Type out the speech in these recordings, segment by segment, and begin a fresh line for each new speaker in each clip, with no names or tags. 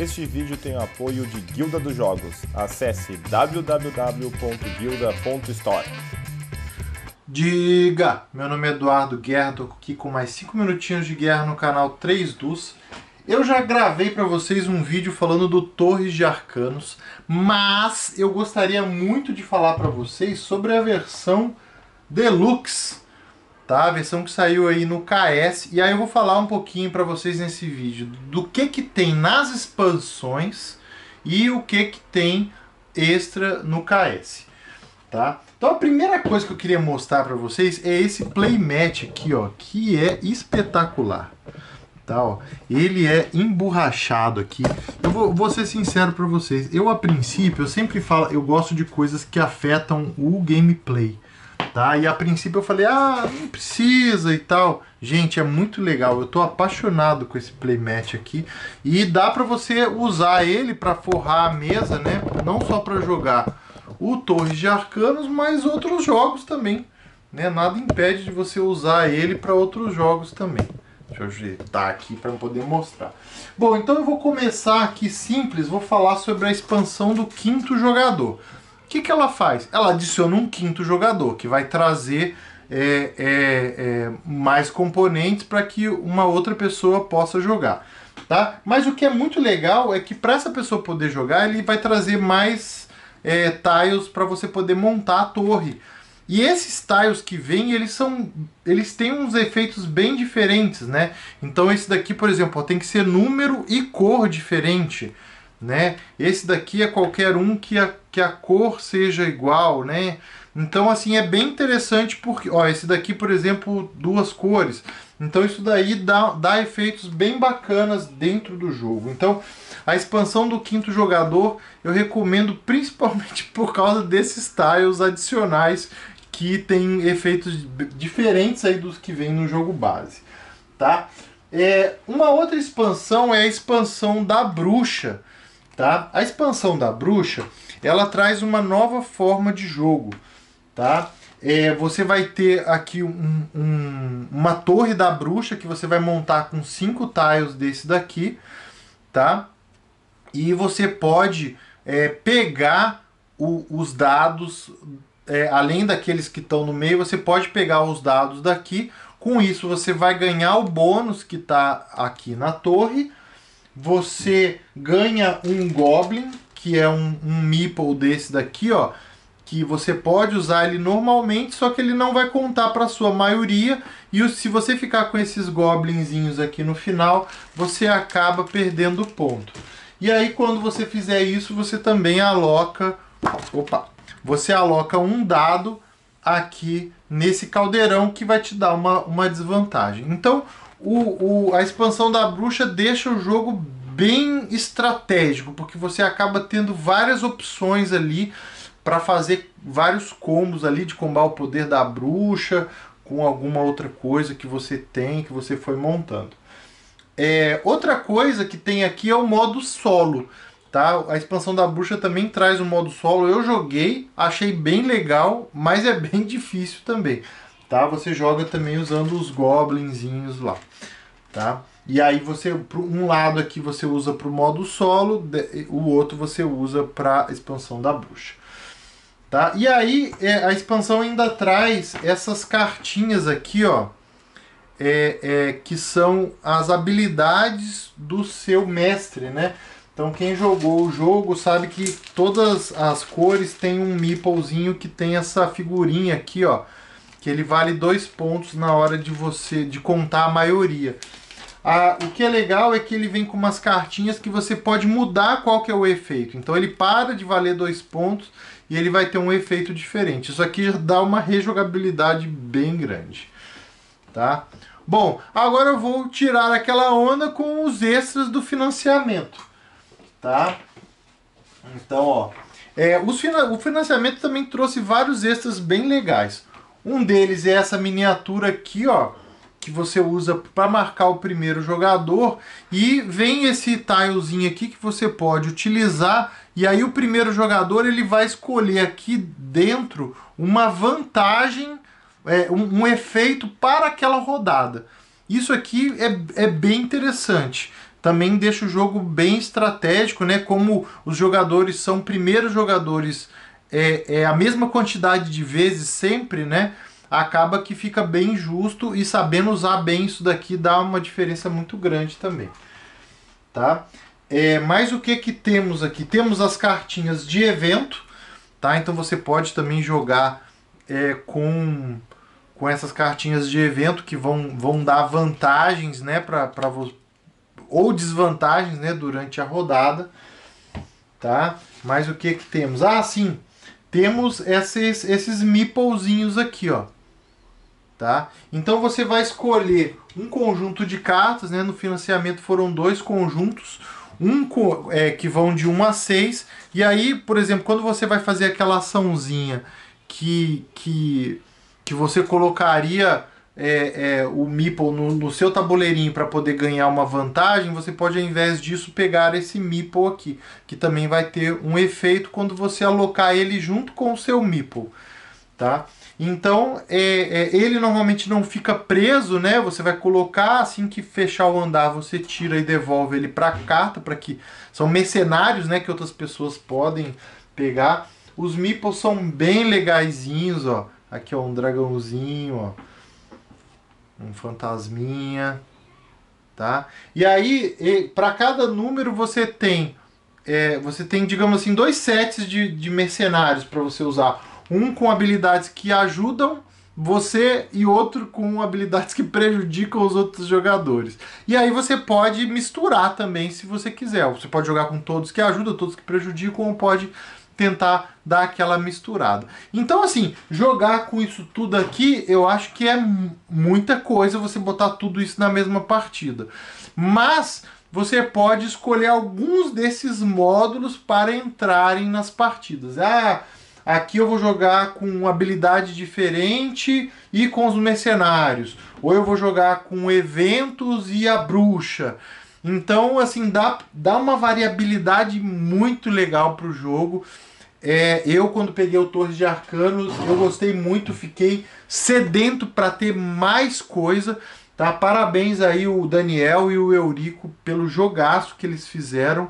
Este vídeo tem o apoio de Guilda dos Jogos. Acesse www.guilda.store. Diga! Meu nome é Eduardo Guerra, estou aqui com mais 5 minutinhos de guerra no canal 3 Dus. Eu já gravei para vocês um vídeo falando do Torres de Arcanos, mas eu gostaria muito de falar para vocês sobre a versão Deluxe tá? A versão que saiu aí no KS. E aí eu vou falar um pouquinho para vocês nesse vídeo do que que tem nas expansões e o que que tem extra no KS, tá? Então a primeira coisa que eu queria mostrar para vocês é esse playmat aqui, ó, que é espetacular. Tá, ó. Ele é emborrachado aqui. Eu vou, vou ser sincero para vocês. Eu a princípio, eu sempre falo, eu gosto de coisas que afetam o gameplay tá? E a princípio eu falei, ah, não precisa e tal. Gente, é muito legal. Eu tô apaixonado com esse playmat aqui. E dá pra você usar ele pra forrar a mesa, né? Não só pra jogar o Torres de Arcanos, mas outros jogos também. Né? Nada impede de você usar ele para outros jogos também. Deixa eu ajeitar aqui para poder mostrar. Bom, então eu vou começar aqui simples, vou falar sobre a expansão do quinto jogador que, que ela faz? Ela adiciona um quinto jogador, que vai trazer é, é, é mais componentes para que uma outra pessoa possa jogar. Tá? Mas o que é muito legal é que para essa pessoa poder jogar, ele vai trazer mais é, tiles para você poder montar a torre. E esses tiles que vêm, eles são. Eles têm uns efeitos bem diferentes, né? Então esse daqui, por exemplo, ó, tem que ser número e cor diferente né? Esse daqui é qualquer um que a, que a cor seja igual, né? Então, assim, é bem interessante porque, ó, esse daqui, por exemplo, duas cores. Então, isso daí dá, dá efeitos bem bacanas dentro do jogo. Então, a expansão do quinto jogador eu recomendo principalmente por causa desses tiles adicionais que tem efeitos diferentes aí dos que vem no jogo base, tá? É, uma outra expansão é a expansão da bruxa, tá? A expansão da bruxa, ela traz uma nova forma de jogo, tá? É, você vai ter aqui um, um, uma torre da bruxa que você vai montar com cinco tiles desse daqui, tá? E você pode é, pegar o, os dados, é, além daqueles que estão no meio, você pode pegar os dados daqui. Com isso, você vai ganhar o bônus que está aqui na torre você ganha um Goblin, que é um, um Meeple desse daqui, ó. Que você pode usar ele normalmente, só que ele não vai contar para sua maioria. E se você ficar com esses goblinzinhos aqui no final, você acaba perdendo ponto. E aí quando você fizer isso, você também aloca... Opa! Você aloca um dado aqui nesse caldeirão que vai te dar uma, uma desvantagem. Então, o, o, a expansão da bruxa deixa o jogo bem estratégico, porque você acaba tendo várias opções ali para fazer vários combos ali de combar o poder da bruxa com alguma outra coisa que você tem, que você foi montando. É, outra coisa que tem aqui é o modo solo, tá? A expansão da bruxa também traz o um modo solo. Eu joguei, achei bem legal, mas é bem difícil também tá? Você joga também usando os goblinzinhos lá, tá? E aí você, um lado aqui você usa para o modo solo, o outro você usa para expansão da bruxa. Tá? E aí é, a expansão ainda traz essas cartinhas aqui, ó, é, é, que são as habilidades do seu mestre, né? Então quem jogou o jogo sabe que todas as cores têm um meeplezinho que tem essa figurinha aqui, ó, que ele vale dois pontos na hora de você de contar a maioria. Ah, o que é legal é que ele vem com umas cartinhas que você pode mudar qual que é o efeito. Então ele para de valer dois pontos e ele vai ter um efeito diferente. Isso aqui dá uma rejogabilidade bem grande, tá? Bom, agora eu vou tirar aquela onda com os extras do financiamento, tá? Então, ó, é, os, o financiamento também trouxe vários extras bem legais. Um deles é essa miniatura aqui, ó, que você usa para marcar o primeiro jogador e vem esse tilezinho aqui que você pode utilizar e aí o primeiro jogador ele vai escolher aqui dentro uma vantagem, é, um, um efeito para aquela rodada. Isso aqui é, é bem interessante também deixa o jogo bem estratégico, né? Como os jogadores são primeiros jogadores é, é a mesma quantidade de vezes sempre, né? Acaba que fica bem justo e sabendo usar bem isso daqui dá uma diferença muito grande também, tá? É, mas o que que temos aqui? Temos as cartinhas de evento, tá? Então você pode também jogar é, com com essas cartinhas de evento que vão, vão dar vantagens, né, para ou desvantagens, né, durante a rodada, tá? Mas o que que temos? Ah, sim, temos esses, esses meeplezinhos aqui, ó. Tá? Então você vai escolher um conjunto de cartas, né? No financiamento foram dois conjuntos, um co é, que vão de 1 a 6. E aí, por exemplo, quando você vai fazer aquela açãozinha que, que, que você colocaria é, é, o meeple no, no seu tabuleirinho para poder ganhar uma vantagem, você pode ao invés disso pegar esse meeple aqui, que também vai ter um efeito quando você alocar ele junto com o seu meeple, tá? Então é, é ele normalmente não fica preso, né? Você vai colocar assim que fechar o andar, você tira e devolve ele para carta, para que são mercenários, né? Que outras pessoas podem pegar. Os meeples são bem legaisinhos, ó. Aqui ó, um dragãozinho, ó um fantasminha, tá? E aí, para cada número você tem, é, você tem, digamos assim, dois sets de, de mercenários para você usar. Um com habilidades que ajudam você e outro com habilidades que prejudicam os outros jogadores. E aí você pode misturar também se você quiser. Você pode jogar com todos que ajudam, todos que prejudicam, ou pode tentar dar aquela misturada. Então, assim, jogar com isso tudo aqui, eu acho que é muita coisa você botar tudo isso na mesma partida. Mas você pode escolher alguns desses módulos para entrarem nas partidas. Ah, aqui eu vou jogar com habilidade diferente e com os mercenários. Ou eu vou jogar com eventos e a bruxa. Então, assim, dá, dá uma variabilidade muito legal para o jogo. É, eu, quando peguei o torre de Arcanos, eu gostei muito, fiquei sedento para ter mais coisa. Tá? Parabéns aí o Daniel e o Eurico pelo jogaço que eles fizeram.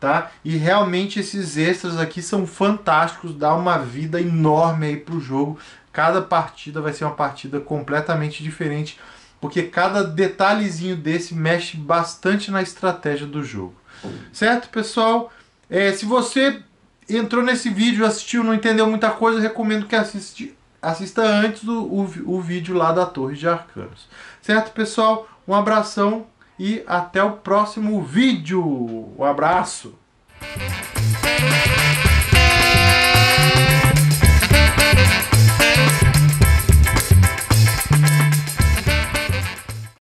Tá? E realmente esses extras aqui são fantásticos, dá uma vida enorme aí pro jogo. Cada partida vai ser uma partida completamente diferente, porque cada detalhezinho desse mexe bastante na estratégia do jogo. Certo, pessoal? É, se você entrou nesse vídeo, assistiu, não entendeu muita coisa, recomendo que assiste, assista antes do o, o vídeo lá da Torre de Arcanos. Certo, pessoal? Um abração e até o próximo vídeo. Um abraço!